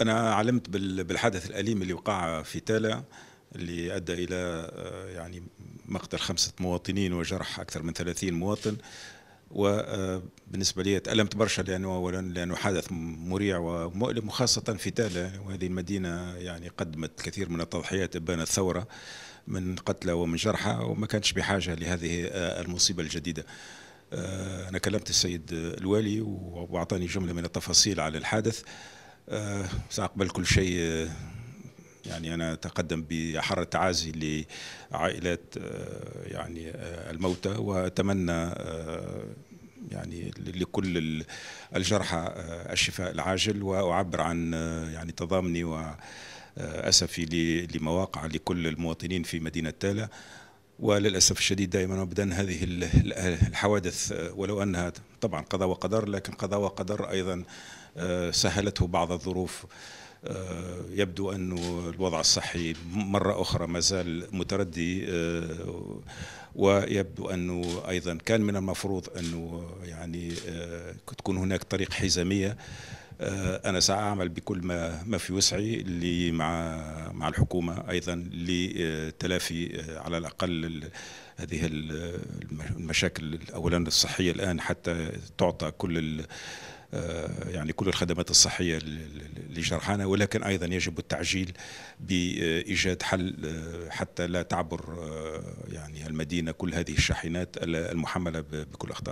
انا علمت بالحدث الاليم اللي وقع في تالا اللي ادى الى آه، يعني مقتل خمسه مواطنين وجرح اكثر من 30 مواطن وبالنسبه آه، لي تالمت برشا لانه اولا لانه حدث مريع ومؤلم وخاصه في تالا وهذه المدينه يعني قدمت كثير من التضحيات ابان الثوره من قتلى ومن جرحى وما كانتش بحاجه لهذه آه، المصيبه الجديده. انا كلمت السيد الوالي واعطاني جمله من التفاصيل على الحادث أه سأقبل كل شيء آه، يعني أنا أتقدم بحر التعازي لعائلات آه، يعني آه، الموتى وأتمنى يعني لكل الجرحى الشفاء العاجل وأعبر عن يعني تضامني وأسفي لمواقع لكل المواطنين في مدينة تالا وللاسف الشديد دائما ابدا هذه الحوادث آه، ولو انها طبعا قضاء وقدر لكن قضاء وقدر ايضا آه، سهلته بعض الظروف آه، يبدو أن الوضع الصحي مرة أخرى ما زال متردي ويبدو أنه أيضا كان من المفروض أنه يعني تكون هناك طريق حزامية آه، انا ساعمل بكل ما ما في وسعي اللي مع مع الحكومه ايضا لتلافي آه، على الاقل هذه آه، المشاكل اولا الصحيه الان حتى تعطى كل يعني كل الخدمات الصحيه لجرحانا ولكن ايضا يجب التعجيل بايجاد حل حتى لا تعبر يعني المدينه كل هذه الشاحنات المحمله بكل اخطاء